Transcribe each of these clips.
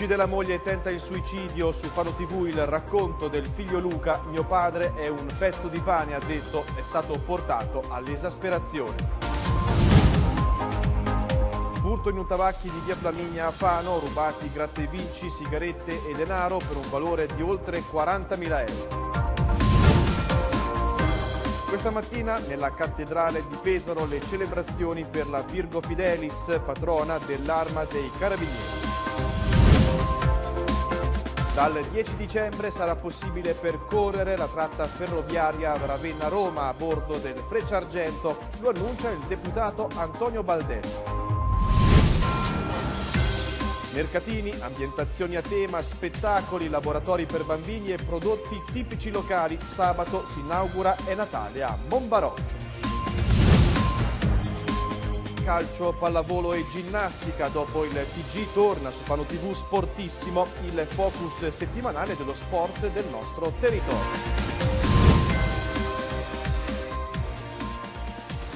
Uccide la moglie e tenta il suicidio. Su Faro TV il racconto del figlio Luca. Mio padre è un pezzo di pane, ha detto, è stato portato all'esasperazione. Furto in un tabacchi di via Flaminia a Fano, rubati grattevinci, sigarette e denaro per un valore di oltre 40.000 euro. Questa mattina nella cattedrale di Pesaro le celebrazioni per la Virgo Fidelis, patrona dell'arma dei carabinieri. Dal 10 dicembre sarà possibile percorrere la tratta ferroviaria Ravenna-Roma a bordo del Freccia Argento, lo annuncia il deputato Antonio Baldelli. Mercatini, ambientazioni a tema, spettacoli, laboratori per bambini e prodotti tipici locali. Sabato si inaugura e Natale a Bombaroggio calcio, pallavolo e ginnastica. Dopo il TG torna su Fano TV Sportissimo il focus settimanale dello sport del nostro territorio.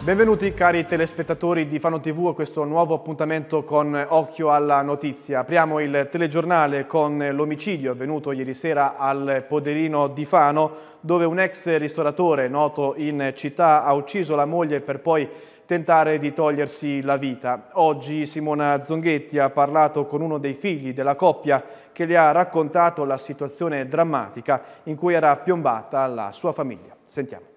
Benvenuti cari telespettatori di Fano TV a questo nuovo appuntamento con Occhio alla Notizia. Apriamo il telegiornale con l'omicidio avvenuto ieri sera al Poderino di Fano dove un ex ristoratore noto in città ha ucciso la moglie per poi tentare di togliersi la vita. Oggi Simona Zonghetti ha parlato con uno dei figli della coppia che le ha raccontato la situazione drammatica in cui era piombata la sua famiglia. Sentiamo.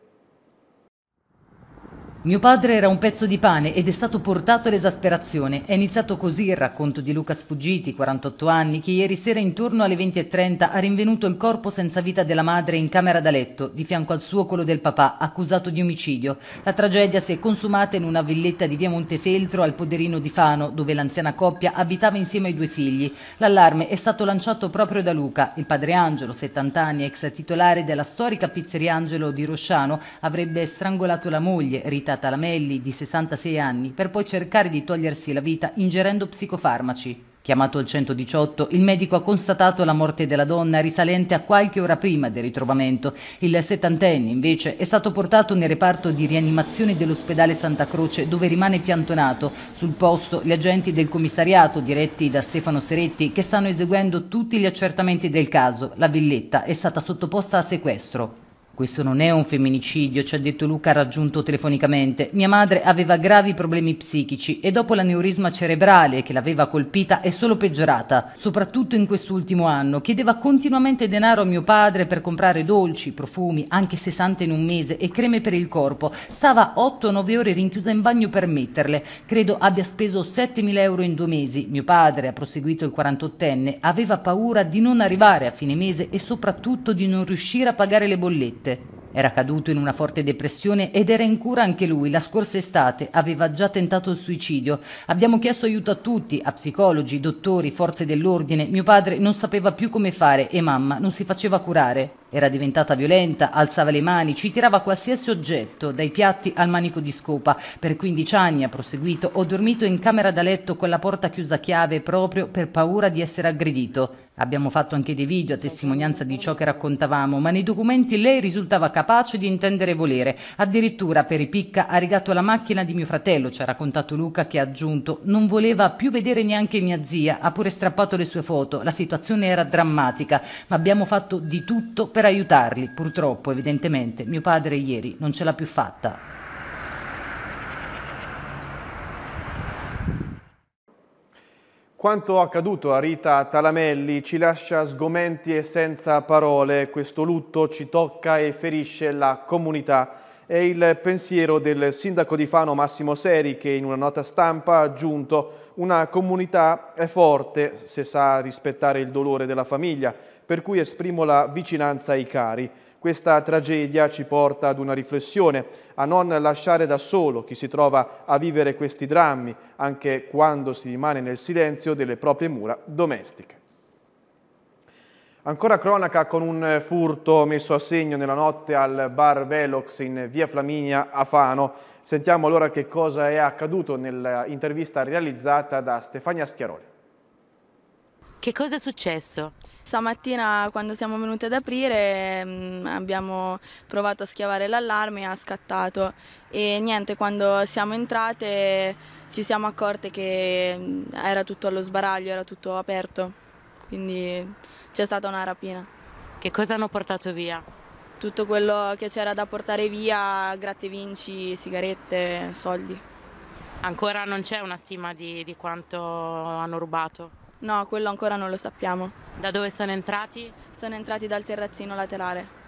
Mio padre era un pezzo di pane ed è stato portato all'esasperazione. È iniziato così il racconto di Luca Sfuggiti, 48 anni, che ieri sera intorno alle 20.30 ha rinvenuto il corpo senza vita della madre in camera da letto, di fianco al suo quello del papà, accusato di omicidio. La tragedia si è consumata in una villetta di via Montefeltro al poderino di Fano, dove l'anziana coppia abitava insieme ai due figli. L'allarme è stato lanciato proprio da Luca. Il padre Angelo, 70 anni, ex titolare della storica pizzeria Angelo di Rosciano, avrebbe strangolato la moglie, Rita Chiara Talamelli, di 66 anni, per poi cercare di togliersi la vita ingerendo psicofarmaci. Chiamato il 118, il medico ha constatato la morte della donna risalente a qualche ora prima del ritrovamento. Il settantenne, invece, è stato portato nel reparto di rianimazione dell'ospedale Santa Croce, dove rimane piantonato. Sul posto, gli agenti del commissariato, diretti da Stefano Seretti, che stanno eseguendo tutti gli accertamenti del caso. La villetta è stata sottoposta a sequestro. Questo non è un femminicidio, ci ha detto Luca raggiunto telefonicamente. Mia madre aveva gravi problemi psichici e dopo l'aneurisma cerebrale che l'aveva colpita è solo peggiorata, soprattutto in quest'ultimo anno. Chiedeva continuamente denaro a mio padre per comprare dolci, profumi, anche 60 in un mese e creme per il corpo. Stava 8-9 ore rinchiusa in bagno per metterle. Credo abbia speso 7.000 euro in due mesi. Mio padre, ha proseguito il 48enne, aveva paura di non arrivare a fine mese e soprattutto di non riuscire a pagare le bollette. etti. Era caduto in una forte depressione ed era in cura anche lui. La scorsa estate aveva già tentato il suicidio. Abbiamo chiesto aiuto a tutti, a psicologi, dottori, forze dell'ordine. Mio padre non sapeva più come fare e mamma non si faceva curare. Era diventata violenta, alzava le mani, ci tirava qualsiasi oggetto, dai piatti al manico di scopa. Per 15 anni, ha proseguito, ho dormito in camera da letto con la porta chiusa a chiave proprio per paura di essere aggredito. Abbiamo fatto anche dei video a testimonianza di ciò che raccontavamo, ma nei documenti lei risultava capace capace di intendere e volere. Addirittura per i picca ha rigato la macchina di mio fratello, ci ha raccontato Luca che ha aggiunto non voleva più vedere neanche mia zia, ha pure strappato le sue foto, la situazione era drammatica, ma abbiamo fatto di tutto per aiutarli. Purtroppo, evidentemente, mio padre ieri non ce l'ha più fatta. Quanto accaduto a Rita Talamelli ci lascia sgomenti e senza parole, questo lutto ci tocca e ferisce la comunità. È il pensiero del sindaco di Fano Massimo Seri che in una nota stampa ha aggiunto una comunità è forte se sa rispettare il dolore della famiglia, per cui esprimo la vicinanza ai cari. Questa tragedia ci porta ad una riflessione, a non lasciare da solo chi si trova a vivere questi drammi, anche quando si rimane nel silenzio delle proprie mura domestiche. Ancora cronaca con un furto messo a segno nella notte al bar Velox in via Flaminia a Fano. Sentiamo allora che cosa è accaduto nell'intervista realizzata da Stefania Schiaroli. Che cosa è successo? Stamattina quando siamo venute ad aprire mm, abbiamo provato a schiavare l'allarme e ha scattato e niente, quando siamo entrate ci siamo accorte che mm, era tutto allo sbaraglio, era tutto aperto, quindi c'è stata una rapina. Che cosa hanno portato via? Tutto quello che c'era da portare via, gratte vinci, sigarette, soldi. Ancora non c'è una stima di, di quanto hanno rubato? No, quello ancora non lo sappiamo. Da dove sono entrati? Sono entrati dal terrazzino laterale.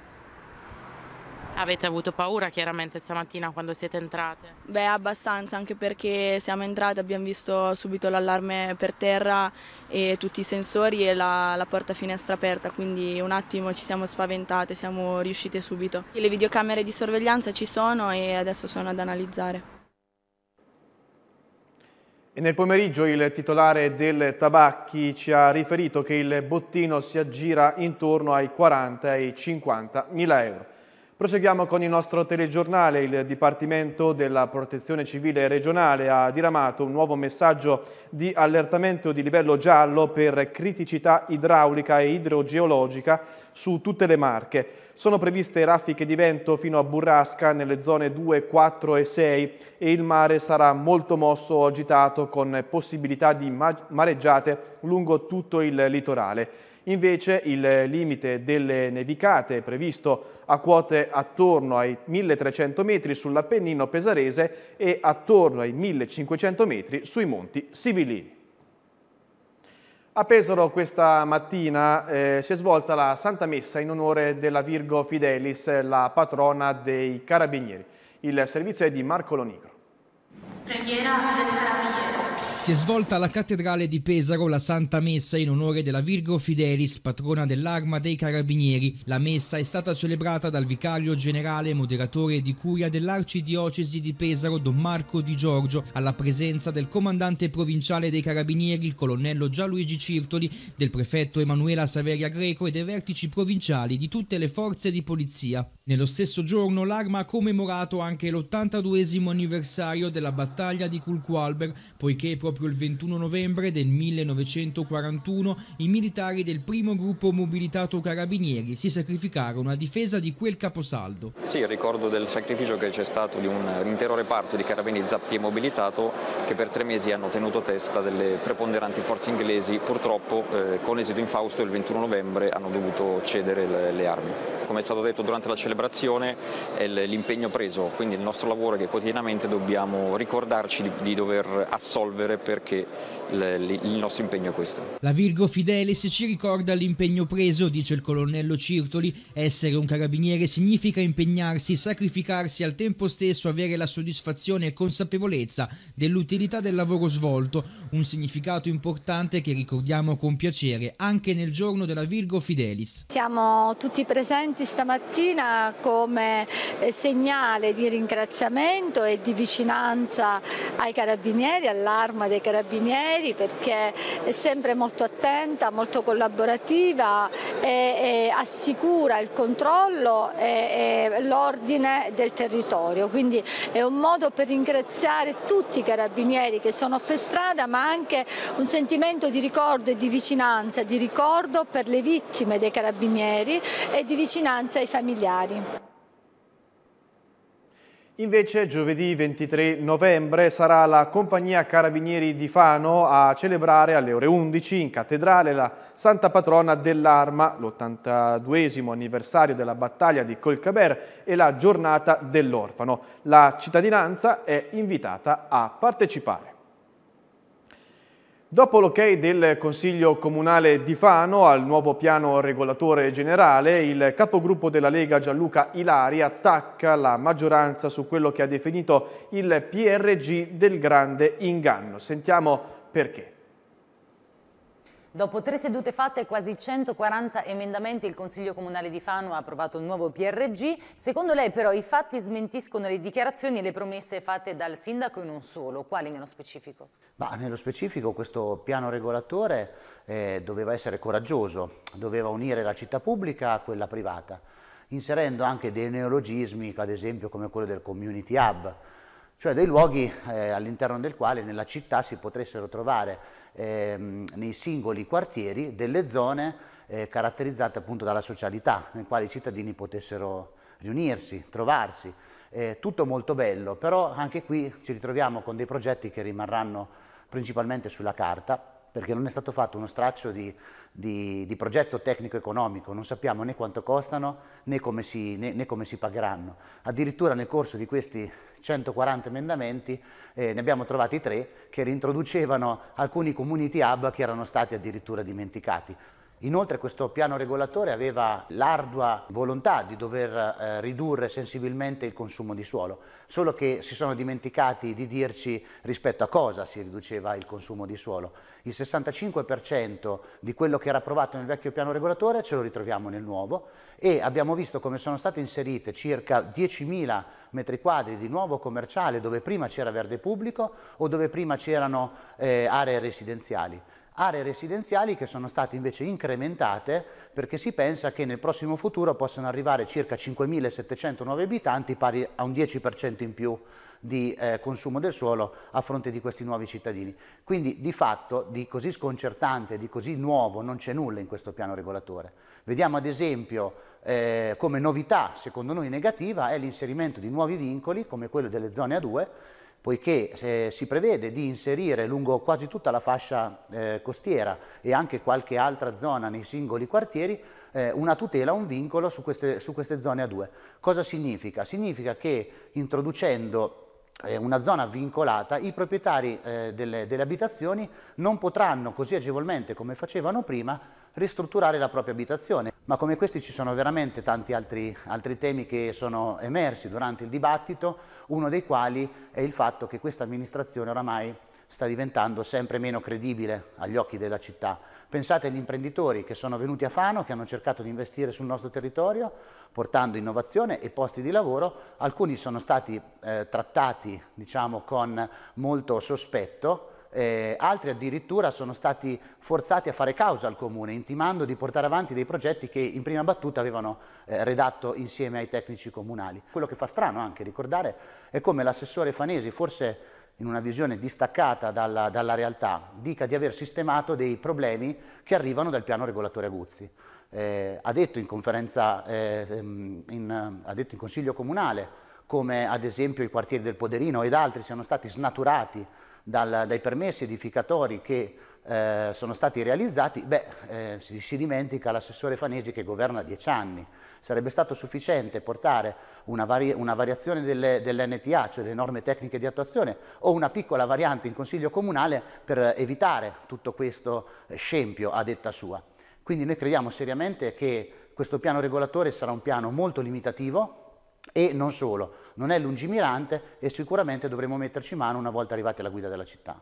Avete avuto paura chiaramente stamattina quando siete entrate? Beh, abbastanza, anche perché siamo entrate, abbiamo visto subito l'allarme per terra e tutti i sensori e la, la, porta finestra aperta, quindi un attimo ci siamo spaventate, siamo riuscite subito. Le videocamere di sorveglianza ci sono e adesso sono ad analizzare. E nel pomeriggio il titolare del Tabacchi ci ha riferito che il bottino si aggira intorno ai 40 e ai 50 mila euro. Proseguiamo con il nostro telegiornale. Il Dipartimento della Protezione Civile regionale ha diramato un nuovo messaggio di allertamento di livello giallo per criticità idraulica e idrogeologica su tutte le marche. Sono previste raffiche di vento fino a burrasca nelle zone 2, 4 e 6 e il mare sarà molto mosso o agitato con possibilità di mareggiate lungo tutto il litorale. Invece il limite delle nevicate previsto a quote attorno ai 1300 metri sull'Appennino pesarese e attorno ai 1500 metri sui monti Sibillini. A Pesaro questa mattina eh, si è svolta la Santa Messa in onore della Virgo Fidelis, la patrona dei Carabinieri. Il servizio è di Marco Lonigro. Preghiera del Carabinieri. Si è svolta alla cattedrale di Pesaro la Santa Messa in onore della Virgo Fidelis, patrona dell'Arma dei Carabinieri. La messa è stata celebrata dal vicario generale e moderatore di curia dell'Arcidiocesi di Pesaro, Don Marco Di Giorgio, alla presenza del comandante provinciale dei Carabinieri, il colonnello Gianluigi Cirtoli, del prefetto Emanuela Saveria Greco e dei vertici provinciali di tutte le forze di polizia. Nello stesso giorno l'Arma ha commemorato anche l'82 anniversario della battaglia di Culqualber, poiché proprio proprio il 21 novembre del 1941 i militari del primo gruppo mobilitato carabinieri si sacrificarono a difesa di quel caposaldo. Sì, ricordo del sacrificio che c'è stato di un intero reparto di carabinieri zapti e mobilitato che per tre mesi hanno tenuto testa delle preponderanti forze inglesi. Purtroppo eh, con esito infausto il 21 novembre hanno dovuto cedere le, le armi. Come è stato detto durante la celebrazione è l'impegno preso, quindi il nostro lavoro è che quotidianamente dobbiamo ricordarci di, di dover assolvere perché il nostro impegno è questo. La Virgo Fidelis ci ricorda l'impegno preso, dice il colonnello Cirtoli, essere un carabiniere significa impegnarsi, sacrificarsi al tempo stesso avere la soddisfazione e consapevolezza dell'utilità del lavoro svolto, un significato importante che ricordiamo con piacere anche nel giorno della Virgo Fidelis. Siamo tutti presenti stamattina come eh, segnale di ringraziamento e di vicinanza ai carabinieri, all'arma dei carabinieri perché è sempre molto attenta, molto collaborativa e, e assicura il controllo e, e l'ordine del territorio. Quindi è un modo per ringraziare tutti i carabinieri che sono per strada ma anche un sentimento di ricordo e di vicinanza, di ricordo per le vittime dei carabinieri e di vicinanza ai familiari. Invece giovedì 23 novembre sarà la Compagnia Carabinieri di Fano a celebrare alle ore 11 in cattedrale la Santa Patrona dell'Arma, l'82 anniversario della battaglia di Colcaber e la giornata dell'orfano. La cittadinanza è invitata a partecipare. Dopo l'ok del Consiglio Comunale di Fano al nuovo piano regolatore generale, il capogruppo della Lega Gianluca Ilari attacca la maggioranza su quello che ha definito il PRG del grande inganno. Sentiamo perché. Dopo tre sedute fatte e quasi 140 emendamenti, il Consiglio Comunale di Fano ha approvato il nuovo PRG. Secondo lei però i fatti smentiscono le dichiarazioni e le promesse fatte dal Sindaco in un solo. Quali nello specifico? Ma nello specifico questo piano regolatore eh, doveva essere coraggioso, doveva unire la città pubblica a quella privata, inserendo anche dei neologismi, ad esempio come quello del community hub, cioè dei luoghi eh, all'interno del quale nella città si potessero trovare ehm, nei singoli quartieri delle zone eh, caratterizzate appunto dalla socialità, nel quale i cittadini potessero riunirsi, trovarsi. Eh, tutto molto bello, però anche qui ci ritroviamo con dei progetti che rimarranno principalmente sulla carta, perché non è stato fatto uno straccio di di, di progetto tecnico-economico, non sappiamo né quanto costano né come, si, né, né come, si, pagheranno. Addirittura nel corso di questi 140 emendamenti eh, ne abbiamo trovati tre che rintroducevano alcuni community hub che erano stati addirittura dimenticati. Inoltre questo piano regolatore aveva l'ardua volontà di dover eh, ridurre sensibilmente il consumo di suolo, solo che si sono dimenticati di dirci rispetto a cosa si riduceva il consumo di suolo. Il 65% di quello che era approvato nel vecchio piano regolatore ce lo ritroviamo nel nuovo e abbiamo visto come sono state inserite circa 10.000 metri quadri di nuovo commerciale dove prima c'era verde pubblico o dove prima c'erano eh, aree residenziali aree residenziali che sono state invece incrementate perché si pensa che nel prossimo futuro possano arrivare circa 5.700 nuovi abitanti pari a un 10% in più di eh, consumo del suolo a fronte di questi nuovi cittadini. Quindi di fatto di così sconcertante, di così nuovo non c'è nulla in questo piano regolatore. Vediamo ad esempio eh, come novità, secondo noi negativa, è l'inserimento di nuovi vincoli come quello delle zone A2 poiché eh, si prevede di inserire lungo quasi tutta la fascia eh, costiera e anche qualche altra zona nei singoli quartieri eh, una tutela, un vincolo su queste, su queste zone a due. Cosa significa? Significa che introducendo eh, una zona vincolata, i proprietari eh, delle, delle, abitazioni non potranno così agevolmente come facevano prima ristrutturare la propria abitazione. Ma come questi ci sono veramente tanti altri, altri temi che sono emersi durante il dibattito, uno dei quali è il fatto che questa amministrazione oramai sta diventando sempre meno credibile agli occhi della città. Pensate agli imprenditori che sono venuti a Fano, che hanno cercato di investire sul nostro territorio, portando innovazione e posti di lavoro. Alcuni sono stati eh, trattati diciamo, con molto sospetto, eh, altri addirittura sono stati forzati a fare causa al comune, intimando di portare avanti dei progetti che in prima battuta avevano eh, redatto insieme ai tecnici comunali. Quello che fa strano anche ricordare è come l'assessore Fanesi, forse in una visione distaccata dalla, dalla realtà, dica di aver sistemato dei problemi che arrivano dal piano regolatore Aguzzi. Eh, ha, detto eh, ehm, in, ha detto in Consiglio Comunale come ad esempio i quartieri del Poderino ed altri siano stati snaturati dal, dai permessi edificatori che eh, sono stati realizzati, beh, eh, si, si, dimentica l'assessore Fanesi che governa dieci anni. Sarebbe stato sufficiente portare una, vari una variazione delle, dell'NTA, cioè le norme tecniche di attuazione, o una piccola variante in Consiglio Comunale per evitare tutto questo eh, scempio a detta sua. Quindi noi crediamo seriamente che questo piano regolatore sarà un piano molto limitativo e non solo, non è lungimirante e sicuramente dovremo metterci mano una volta arrivati alla guida della città.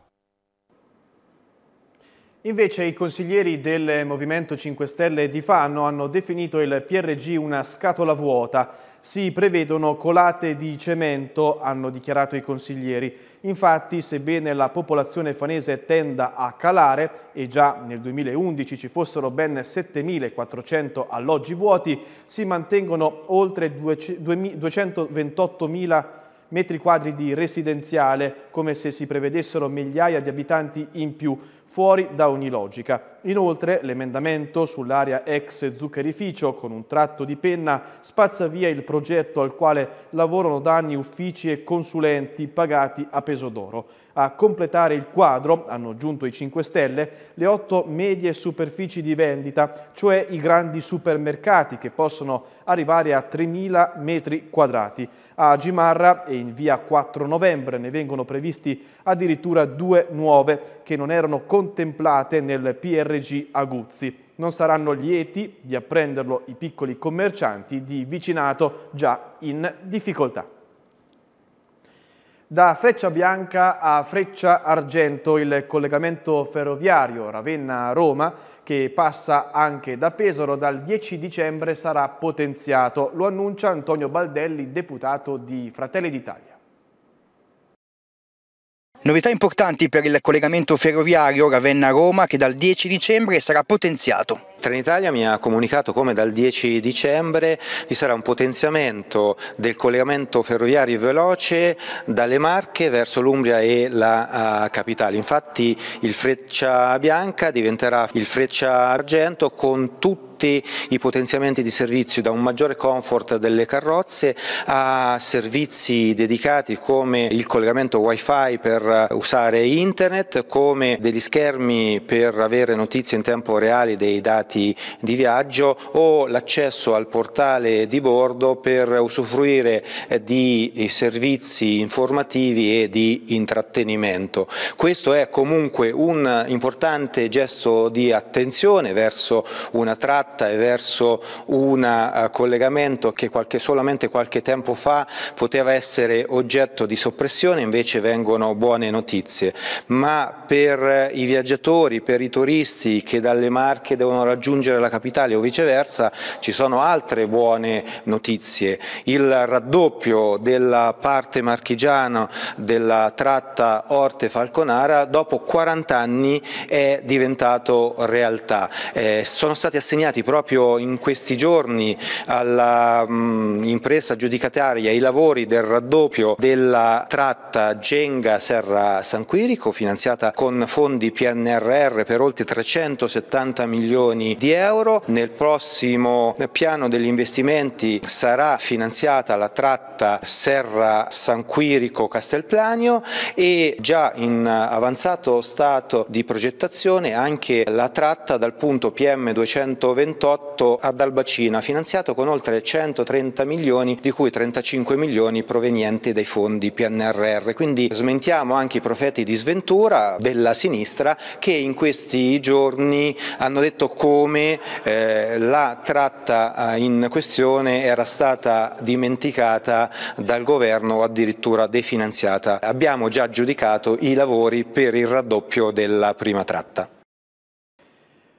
Invece i consiglieri del Movimento 5 Stelle di Fanno hanno definito il PRG una scatola vuota. Si prevedono colate di cemento, hanno dichiarato i consiglieri. Infatti, sebbene la popolazione fanese tenda a calare, e già nel 2011 ci fossero ben 7.400 alloggi vuoti, si mantengono oltre 228.000 metri quadri di residenziale, come se si prevedessero migliaia di abitanti in più, fuori da ogni logica. Inoltre l'emendamento sull'area ex zuccherificio con un tratto di penna spazza via il progetto al quale lavorano da anni uffici e consulenti pagati a peso d'oro. A completare il quadro, hanno giunto i 5 Stelle, le otto medie superfici di vendita, cioè i grandi supermercati che possono arrivare a 3.000 metri quadrati. A Gimarra e in via 4 novembre ne vengono previsti addirittura due nuove che non erano contemplate contemplate nel PRG Aguzzi. Non saranno lieti di apprenderlo i piccoli commercianti di vicinato già in difficoltà. Da Freccia Bianca a Freccia Argento il collegamento ferroviario Ravenna-Roma che passa anche da Pesaro dal 10 dicembre sarà potenziato, lo annuncia Antonio Baldelli, deputato di Fratelli d'Italia. Novità importanti per il collegamento ferroviario Ravenna-Roma che dal 10 dicembre sarà potenziato. Trenitalia mi ha comunicato come dal 10 dicembre vi sarà un potenziamento del collegamento ferroviario veloce dalle Marche verso l'Umbria e la uh, capitale. Infatti il Freccia Bianca diventerà il Freccia Argento con tutti tutti i potenziamenti di servizio da un maggiore comfort delle carrozze a servizi dedicati come il collegamento wifi per usare internet, come degli schermi per avere notizie in tempo reale dei dati dati di viaggio o l'accesso al portale di bordo per usufruire eh, di eh, servizi informativi e di intrattenimento. Questo è comunque un importante gesto di attenzione verso una tratta e verso un eh, collegamento che qualche, solamente qualche tempo fa poteva essere oggetto di soppressione, invece vengono buone notizie. Ma per i viaggiatori, per i turisti che dalle Marche devono raggiungere raggiungere la capitale o viceversa, ci sono altre buone notizie. Il raddoppio della parte marchigiana della tratta Orte-Falconara dopo 40 anni è diventato realtà. Eh, sono stati assegnati proprio in questi giorni all'impresa mm, giudicataria i lavori del raddoppio della tratta Genga-Serra San Quirico, finanziata con fondi PNRR per oltre 370 milioni milioni di euro. Nel prossimo piano degli investimenti sarà finanziata la tratta Serra San Quirico Castelplanio e già in avanzato stato di progettazione anche la tratta dal punto PM 228 ad Albacina, finanziato con oltre 130 milioni, di cui 35 milioni provenienti dai fondi PNRR. Quindi smentiamo anche i profeti di sventura della sinistra che in questi giorni hanno detto come come eh, la tratta eh, in questione era stata dimenticata dal governo o addirittura definanziata. Abbiamo già giudicato i lavori per il raddoppio della prima tratta.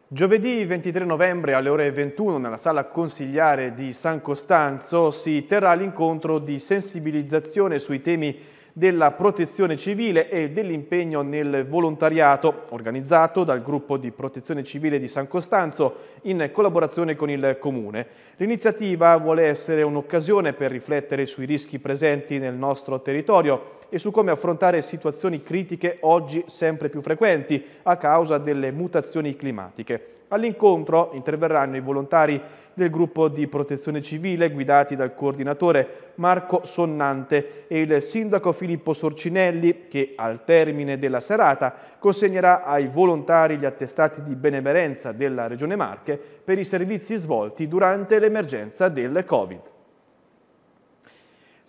Giovedì 23 novembre alle ore 21 nella sala consigliare di San Costanzo si terrà l'incontro di sensibilizzazione sui temi della protezione civile e dell'impegno nel volontariato organizzato dal gruppo di protezione civile di San Costanzo in collaborazione con il Comune. L'iniziativa vuole essere un'occasione per riflettere sui rischi presenti nel nostro territorio e su come affrontare situazioni critiche oggi sempre più frequenti a causa delle mutazioni climatiche. All'incontro interverranno i volontari del gruppo di protezione civile guidati dal coordinatore Marco Sonnante e il sindaco Filippo Sorcinelli che al termine della serata consegnerà ai volontari gli attestati di benemerenza della Regione Marche per i servizi svolti durante l'emergenza del Covid.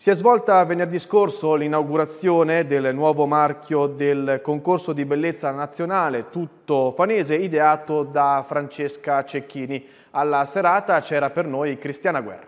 Si è svolta venerdì scorso l'inaugurazione del nuovo marchio del concorso di bellezza nazionale tutto fanese ideato da Francesca Cecchini. Alla serata c'era per noi Cristiana Guerra.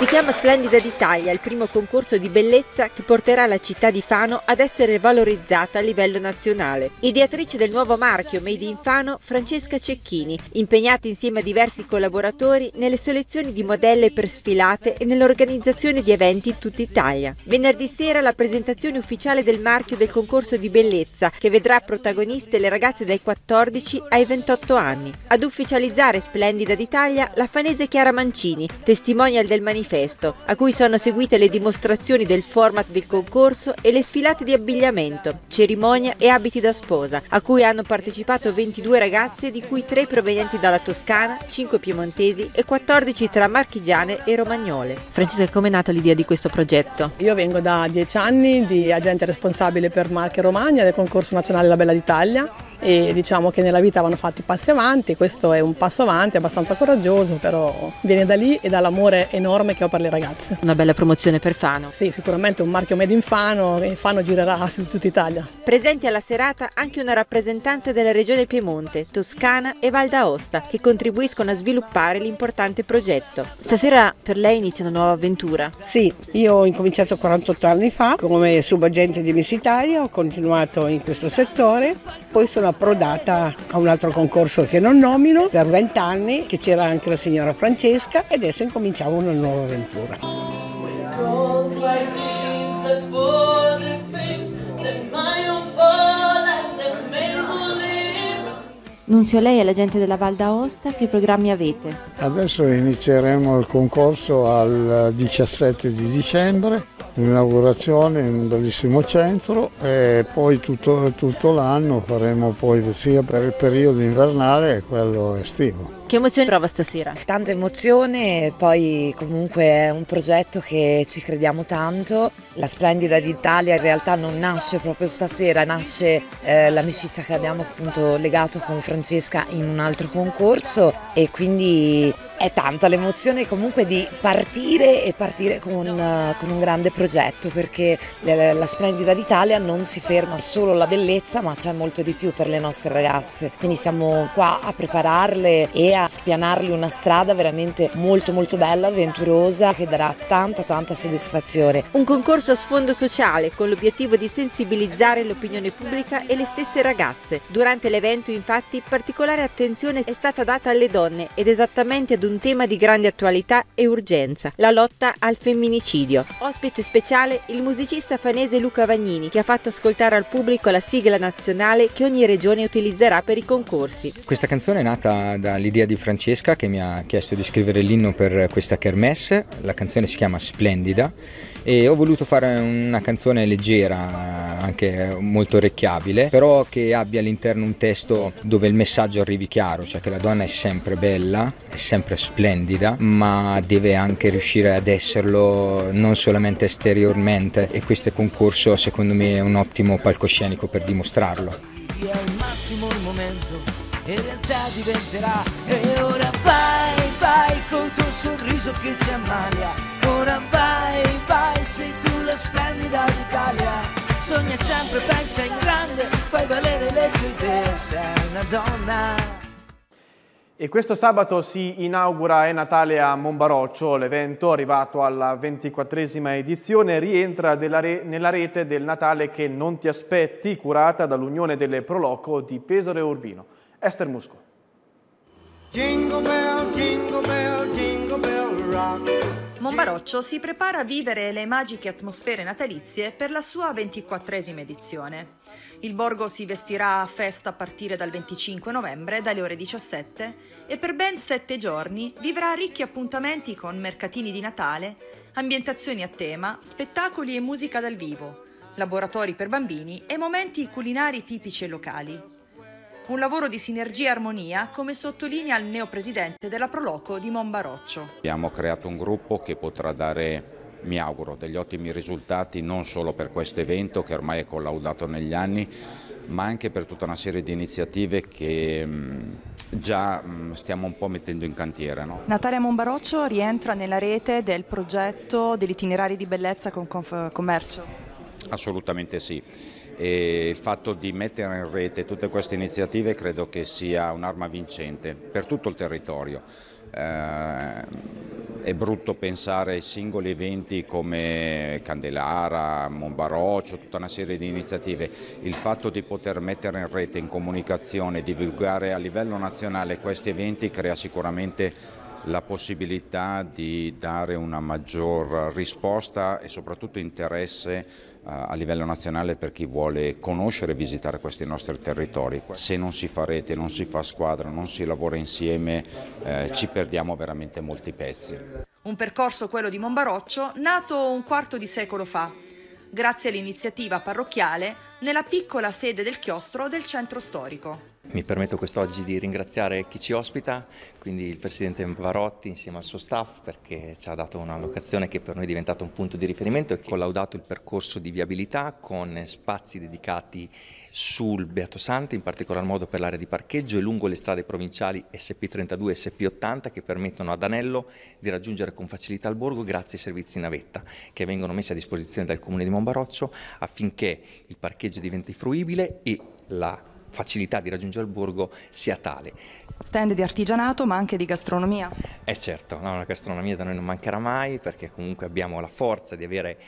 Si chiama Splendida d'Italia, il primo concorso di bellezza che porterà la città di Fano ad essere valorizzata a livello nazionale. Ideatrice del nuovo marchio Made in Fano, Francesca Cecchini, impegnata insieme a diversi collaboratori nelle selezioni di modelle per sfilate e nell'organizzazione di eventi in tutta Italia. Venerdì sera la presentazione ufficiale del marchio del concorso di bellezza che vedrà protagoniste le ragazze dai 14 ai 28 anni. Ad ufficializzare Splendida d'Italia la fanese Chiara Mancini, testimonial del manifesto manifesto, a cui sono seguite le dimostrazioni del format del concorso e le sfilate di abbigliamento, cerimonia e abiti da sposa, a cui hanno partecipato 22 ragazze di cui 3 provenienti dalla Toscana, 5 piemontesi e 14 tra marchigiane e romagnole. Francesca, come è nata l'idea di questo progetto? Io vengo da 10 anni di agente responsabile per Marche Romagna del concorso nazionale La Bella d'Italia e diciamo che nella vita vanno fatti passi avanti, questo è un passo avanti abbastanza coraggioso, però viene da lì e dall'amore enorme che marchio per le ragazze. Una bella promozione per Fano. Sì, sicuramente un marchio made in Fano e Fano girerà su tutta Italia. Presenti alla serata anche una rappresentanza della regione Piemonte, Toscana e Val d'Aosta che contribuiscono a sviluppare l'importante progetto. Stasera per lei inizia una nuova avventura. Sì, io ho incominciato 48 anni fa come subagente di Miss Italia, ho continuato in questo settore poi sono approdata a un altro concorso che non nomino per vent'anni, che c'era anche la signora Francesca e adesso incominciamo una nuova avventura. Nunzio, lei è l'agente della Val d'Aosta, che programmi avete? Adesso inizieremo il concorso al 17 di dicembre l'inaugurazione in un bellissimo centro e poi tutto, tutto l'anno faremo poi sia per il periodo invernale che quello estivo. Che emozioni prova stasera? Tanta emozione, poi comunque è un progetto che ci crediamo tanto. La Splendida d'Italia in realtà non nasce proprio stasera, nasce eh, l'amicizia che abbiamo appunto legato con Francesca in un altro concorso e quindi è tanta l'emozione comunque di partire e partire con, con un grande progetto perché la Splendida d'Italia non si ferma solo alla bellezza ma c'è molto di più per le nostre ragazze. Quindi siamo qua a prepararle e a a spianargli una strada veramente molto molto bella, avventurosa, che darà tanta tanta soddisfazione. Un concorso a sfondo sociale con l'obiettivo di sensibilizzare l'opinione pubblica e le stesse ragazze. Durante l'evento infatti particolare attenzione è stata data alle donne ed esattamente ad un tema di grande attualità e urgenza, la lotta al femminicidio. Ospite speciale il musicista fanese Luca Vagnini che ha fatto ascoltare al pubblico la sigla nazionale che ogni regione utilizzerà per i concorsi. Questa canzone è nata dall'idea di Francesca che mi ha chiesto di scrivere l'inno per questa kermesse, la canzone si chiama Splendida e ho voluto fare una canzone leggera, anche molto orecchiabile, però che abbia all'interno un testo dove il messaggio arrivi chiaro, cioè che la donna è sempre bella, è sempre splendida, ma deve anche riuscire ad esserlo non solamente esteriormente e questo concorso secondo me è un ottimo palcoscenico per dimostrarlo. È al massimo il momento e realtà diventerà e ora vai vai col tuo sorriso che ci ammalia ora vai vai sei tu la splendida d'Italia sogna sempre pensa in grande fai valere le tue idee sei una donna e questo sabato si inaugura È Natale a Monbaroccio, l'evento arrivato alla 24esima edizione rientra re nella rete del Natale che non ti aspetti, curata dall'Unione delle Proloco di Pesaro e Urbino. Esther Musco. Jingle bell, jingle bell, jingle bell rock. Monbaroccio si prepara a vivere le magiche atmosfere natalizie per la sua ventiquattresima edizione. Il borgo si vestirà a festa a partire dal 25 novembre dalle ore 17 e per ben sette giorni vivrà ricchi appuntamenti con mercatini di Natale, ambientazioni a tema, spettacoli e musica dal vivo, laboratori per bambini e momenti culinari tipici e locali. Un lavoro di sinergia e armonia, come sottolinea il neopresidente della Proloco di Monbaroccio. Abbiamo creato un gruppo che potrà dare mi auguro degli ottimi risultati non solo per questo evento che ormai è collaudato negli anni, ma anche per tutta una serie di iniziative che mm, già mm, stiamo un po' mettendo in cantiere. No? Natalia Monbaroccio rientra nella rete del progetto degli itinerari di bellezza con Commercio? Assolutamente sì e il fatto di mettere in rete tutte queste iniziative credo che sia un'arma vincente per tutto il territorio. Eh, è brutto pensare ai singoli eventi come Candelara, Monbaroccio, tutta una serie di iniziative. Il fatto di poter mettere in rete, in comunicazione, divulgare a livello nazionale questi eventi crea sicuramente la possibilità di dare una maggior risposta e soprattutto interesse eh, a livello nazionale per chi vuole conoscere e visitare questi nostri territori. Se non si fa rete, non si fa squadra, non si lavora insieme, eh, ci perdiamo veramente molti pezzi. Un percorso, quello di Monbaroccio, nato un quarto di secolo fa, grazie all'iniziativa parrocchiale nella piccola sede del chiostro del centro storico. Mi permetto quest'oggi di ringraziare chi ci ospita, quindi il Presidente Varotti insieme al suo staff perché ci ha dato una locazione che per noi è diventata un punto di riferimento e collaudato il percorso di viabilità con spazi dedicati sul Beato Beatosante, in particolar modo per l'area di parcheggio e lungo le strade provinciali SP32 e SP80 che permettono ad Anello di raggiungere con facilità il borgo grazie ai servizi navetta che vengono messi a disposizione dal Comune di Monbaroccio affinché il parcheggio diventi fruibile e la facilità di raggiungere il borgo sia tale. Stand di artigianato ma anche di gastronomia? Eh certo, no, la gastronomia da noi non mancherà mai perché comunque abbiamo la forza di avere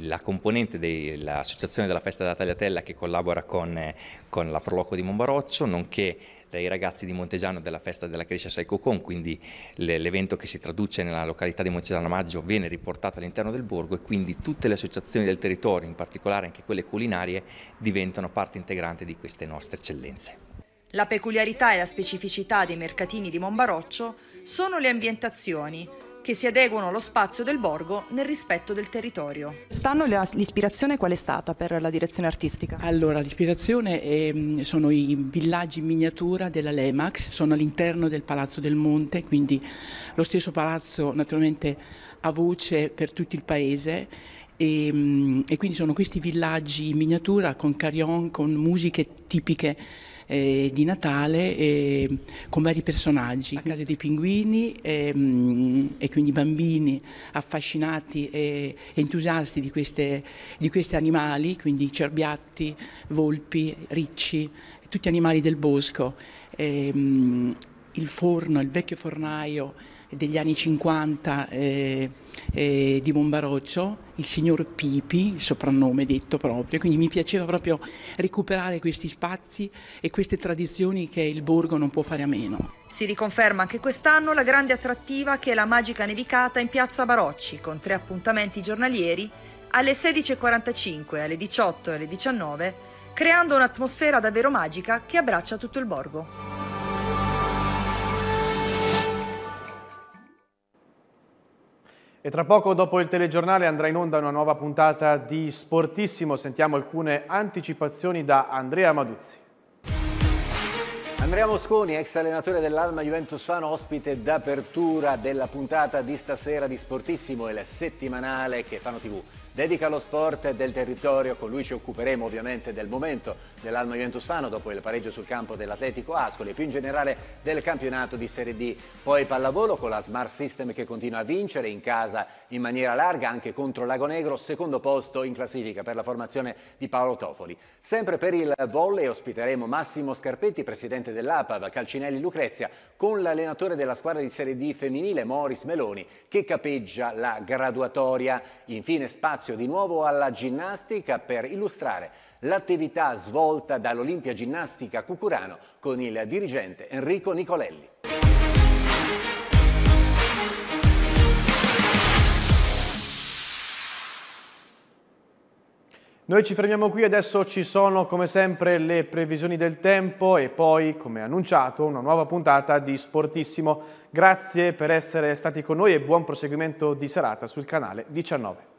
la componente dell'associazione della festa della tagliatella che collabora con, eh, con la Proloco di Monbaroccio, nonché dai ragazzi di Montegiano della festa della crescia Con, quindi l'evento che si traduce nella località di Montegiano a Maggio viene riportato all'interno del borgo e quindi tutte le associazioni del territorio, in particolare anche quelle culinarie, diventano parte integrante di queste nostre eccellenze. La peculiarità e la specificità dei mercatini di Monbaroccio sono le ambientazioni, che si adeguano allo spazio del borgo nel rispetto del territorio. Stanno l'ispirazione qual è stata per la direzione artistica? Allora, l'ispirazione ehm, sono i villaggi in miniatura della Lemax, sono all'interno del Palazzo del Monte, quindi lo stesso palazzo naturalmente a voce per tutto il paese e, ehm, e quindi sono questi villaggi in miniatura con carion, con musiche tipiche eh, di Natale eh, con vari personaggi, la ah, casa dei pinguini ehm, e quindi bambini affascinati e entusiasti di, queste, di questi animali, quindi cerbiatti, volpi, ricci, tutti animali del bosco. Ehm, il forno, il vecchio fornaio degli anni 50. Eh, eh, di Bombaroccio, il signor Pipi, il soprannome detto proprio, quindi mi piaceva proprio recuperare questi spazi e queste tradizioni che il borgo non può fare a meno. Si riconferma anche quest'anno la grande attrattiva che è la magica nevicata in piazza Barocci, con tre appuntamenti giornalieri alle 16.45, alle 18 e alle 19, creando un'atmosfera davvero magica che abbraccia tutto il borgo. E tra poco dopo il telegiornale andrà in onda una nuova puntata di Sportissimo. Sentiamo alcune anticipazioni da Andrea Maduzzi. Andrea Mosconi, ex allenatore dell'Alma Juventus Fan, ospite d'apertura della puntata di stasera di Sportissimo, il settimanale che Fano TV dedica allo sport del territorio, con lui ci occuperemo ovviamente del momento dell'Alma Juventus Fano dopo il pareggio sul campo dell'Atletico Ascoli e più in generale del campionato di Serie D. Poi pallavolo con la Smart System che continua a vincere in casa in maniera larga anche contro Lago Negro, secondo posto in classifica per la formazione di Paolo Tofoli. Sempre per il volley ospiteremo Massimo Scarpetti, presidente dell'APAV, Calcinelli Lucrezia, con l'allenatore della squadra di Serie D femminile Moris Meloni che capeggia la graduatoria. Infine spazio di nuovo alla ginnastica per illustrare l'attività svolta dall'Olimpia Ginnastica Cucurano con il dirigente Enrico Nicolelli. Noi ci fermiamo qui, adesso ci sono come sempre le previsioni del tempo e poi, come annunciato, una nuova puntata di Sportissimo. Grazie per essere stati con noi e buon proseguimento di serata sul canale 19.